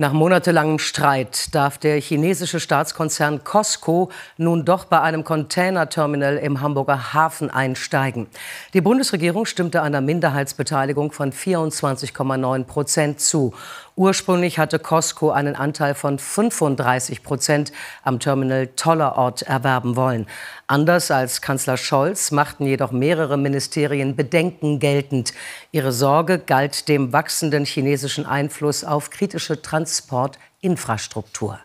Nach monatelangem Streit darf der chinesische Staatskonzern Costco nun doch bei einem Containerterminal im Hamburger Hafen einsteigen. Die Bundesregierung stimmte einer Minderheitsbeteiligung von 24,9 Prozent zu. Ursprünglich hatte Costco einen Anteil von 35 Prozent am Terminal Tollerort erwerben wollen. Anders als Kanzler Scholz machten jedoch mehrere Ministerien Bedenken geltend. Ihre Sorge galt dem wachsenden chinesischen Einfluss auf kritische Transportinfrastruktur.